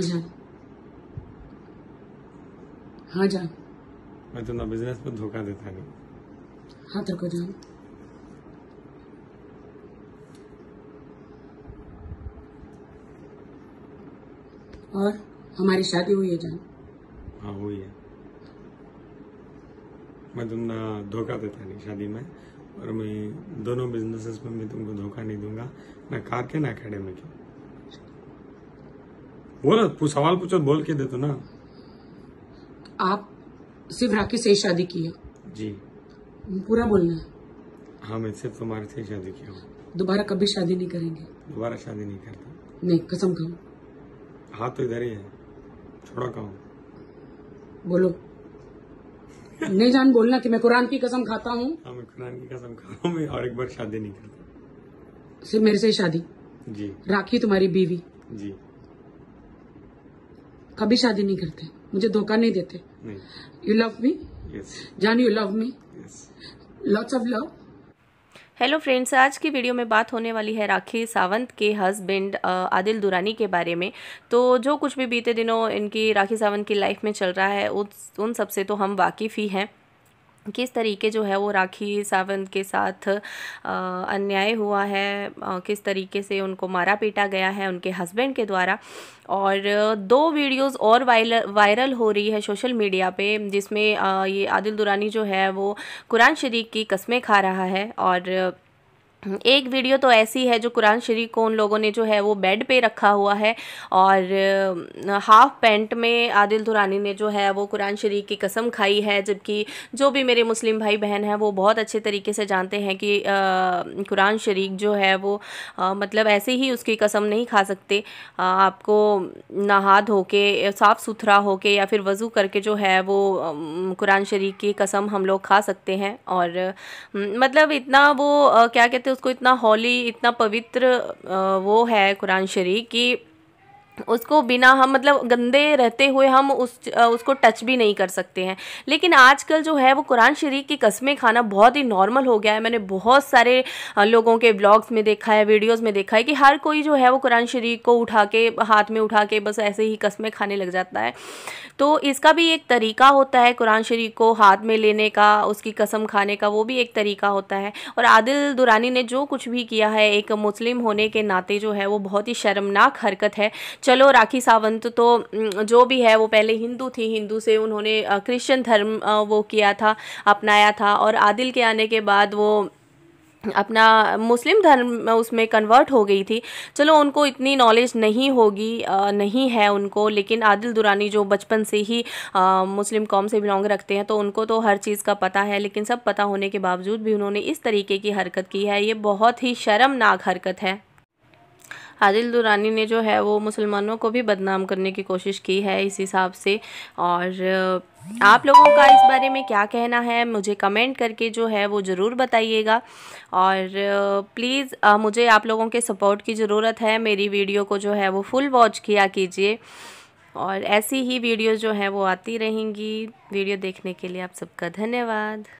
हाँ जान हाँ जान मैं तो ना बिजनेस पे धोखा देता नहीं हाँ तेरे को जान और हमारी शादी हुई है जान हाँ हुई है मैं तुमना तो धोखा देता नहीं शादी में और मैं दोनों बिजनेसेस में मैं तुमको धोखा नहीं दूंगा ना कार के ना अकेडमी के बोलो सवाल पूछो बोल के दे दो ना आप सिर्फ राखी से शादी की है जी पूरा बोलना हाँ मैं सिर्फ तुम्हारे से शादी किया हूँ दोबारा कभी शादी नहीं करेंगे दोबारा शादी नहीं करता नहीं कसम खाओ हाथ तो इधर ही है छोड़ा खाओ बोलो नहीं जान बोलना कि मैं कुरान की कसम खाता हूँ हाँ मैं कुरान की कसम खा रहा हूँ और एक बार शादी नहीं करता सिर्फ मेरे से ही शादी जी राखी तुम्हारी बीवी जी कभी शादी नहीं करते मुझे धोखा नहीं देते यू लव मी जान you love me lots of love hello friends आज की वीडियो में बात होने वाली है राखी सावंत के हस्बैंड आदिल दुरानी के बारे में तो जो कुछ भी बीते दिनों इनकी राखी सावंत की लाइफ में चल रहा है उन सबसे तो हम वाकिफ़ ही हैं किस तरीके जो है वो राखी सावंत के साथ अन्याय हुआ है किस तरीके से उनको मारा पीटा गया है उनके हस्बैंड के द्वारा और दो वीडियोस और वायरल हो रही है सोशल मीडिया पे जिसमें ये आदिल दुरानी जो है वो कुरान शरीफ की कस्में खा रहा है और एक वीडियो तो ऐसी है जो कुरान शरीफ को उन लोगों ने जो है वो बेड पे रखा हुआ है और हाफ पैंट में आदिल दुरानी ने जो है वो कुरान शरीफ की कसम खाई है जबकि जो भी मेरे मुस्लिम भाई बहन हैं वो बहुत अच्छे तरीके से जानते हैं कि कुरान शरीफ जो है वो आ, मतलब ऐसे ही उसकी कसम नहीं खा सकते आ, आपको नहा धो के साफ़ सुथरा हो के या फिर वज़ू करके जो है वो कुरान शरीफ की कसम हम लोग खा सकते हैं और मतलब इतना वो क्या कहते उसको इतना हॉली इतना पवित्र वो है कुरान शरीफ कि उसको बिना हम मतलब गंदे रहते हुए हम उस उसको टच भी नहीं कर सकते हैं लेकिन आजकल जो है वो कुरान शरीफ की कस्में खाना बहुत ही नॉर्मल हो गया है मैंने बहुत सारे लोगों के ब्लॉग्स में देखा है वीडियोस में देखा है कि हर कोई जो है वो कुरान शरीफ को उठा के हाथ में उठा के बस ऐसे ही कस्में खाने लग जाता है तो इसका भी एक तरीका होता है कुरान शरीफ को हाथ में लेने का उसकी कसम खाने का वो भी एक तरीका होता है और आदिल दुरानी ने जो कुछ भी किया है एक मुस्लिम होने के नाते जो है वो बहुत ही शर्मनाक हरकत है चलो राखी सावंत तो जो भी है वो पहले हिंदू थी हिंदू से उन्होंने क्रिश्चियन धर्म वो किया था अपनाया था और आदिल के आने के बाद वो अपना मुस्लिम धर्म उसमें कन्वर्ट हो गई थी चलो उनको इतनी नॉलेज नहीं होगी नहीं है उनको लेकिन आदिल दुरानी जो बचपन से ही आ, मुस्लिम कौम से बिलोंग रखते हैं तो उनको तो हर चीज़ का पता है लेकिन सब पता होने के बावजूद भी उन्होंने इस तरीके की हरकत की है ये बहुत ही शर्मनाक हरकत है आदिल दुरानी ने जो है वो मुसलमानों को भी बदनाम करने की कोशिश की है इस हिसाब से और आप लोगों का इस बारे में क्या कहना है मुझे कमेंट करके जो है वो ज़रूर बताइएगा और प्लीज़ मुझे आप लोगों के सपोर्ट की ज़रूरत है मेरी वीडियो को जो है वो फुल वॉच किया कीजिए और ऐसी ही वीडियो जो है वो आती रहेंगी वीडियो देखने के लिए आप सबका धन्यवाद